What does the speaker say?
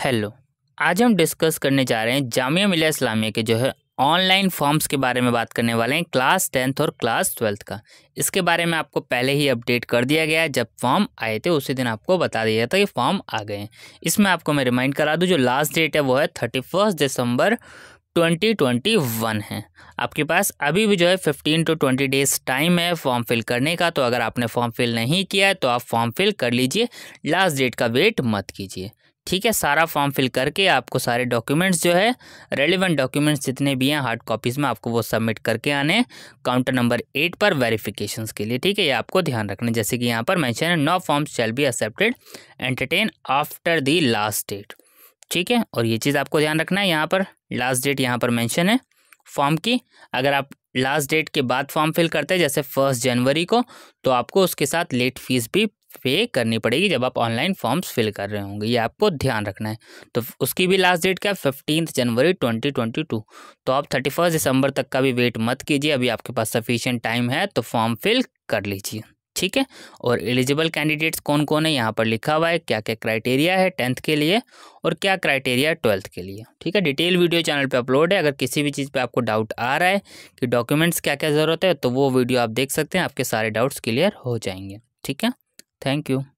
Hello आज हम discuss करने जा रहे हैं जामिया मिल्ला इस्लामिया के जो है ऑनलाइन फॉर्म्स के बारे में बात करने वाले हैं क्लास टेंथ और क्लास ट्वेल्थ का इसके बारे में आपको पहले ही अपडेट कर दिया गया है जब फॉर्म आए थे उसी दिन आपको बता दिया था कि फॉर्म आ गए हैं इसमें आपको मैं रिमाइंड करा दूँ जो लास्ट डेट है वो है थर्टी फर्स्ट दिसंबर ट्वेंटी ट्वेंटी वन है आपके पास अभी भी जो है fifteen to twenty days time है फॉर्म फिल करने का तो अगर आपने फॉर्म फिल नहीं किया है तो आप फॉर्म फिल कर लीजिए लास्ट डेट का वेट मत कीजिए ठीक है सारा फॉर्म फिल करके आपको सारे डॉक्यूमेंट्स जो है रेलिवेंट डॉक्यूमेंट्स जितने भी हैं हार्ड कॉपीज़ में आपको वो सबमिट करके आने काउंटर नंबर एट पर वेरिफिकेशन के लिए ठीक है ये आपको ध्यान रखना जैसे कि यहाँ पर मैंशन है no forms shall be accepted entertain after the last date ठीक है और ये चीज़ आपको ध्यान रखना है यहाँ पर लास्ट डेट यहाँ पर मैंशन है फॉर्म की अगर आप लास्ट डेट के बाद फॉर्म फिल करते हैं जैसे फर्स्ट जनवरी को तो आपको उसके साथ लेट फीस भी पे करनी पड़ेगी जब आप ऑनलाइन फॉर्म्स फिल कर रहे होंगे ये आपको ध्यान रखना है तो उसकी भी लास्ट डेट क्या है फिफ्टीन जनवरी ट्वेंटी ट्वेंटी टू तो आप थर्टी फर्स्ट दिसंबर तक का भी वेट मत कीजिए अभी आपके पास सफिशियंट टाइम है तो फॉर्म फिल कर लीजिए ठीक है और एलिजिबल कैंडिडेट्स कौन कौन है यहाँ पर लिखा हुआ है क्या क्या क्राइटेरिया है टेंथ के लिए और क्या क्राइटेरिया है ट्वेल्थ के लिए ठीक है डिटेल वीडियो चैनल पे अपलोड है अगर किसी भी चीज़ पे आपको डाउट आ रहा है कि डॉक्यूमेंट्स क्या क्या ज़रूरत है तो वो वीडियो आप देख सकते हैं आपके सारे डाउट्स क्लियर हो जाएंगे ठीक है Thank you.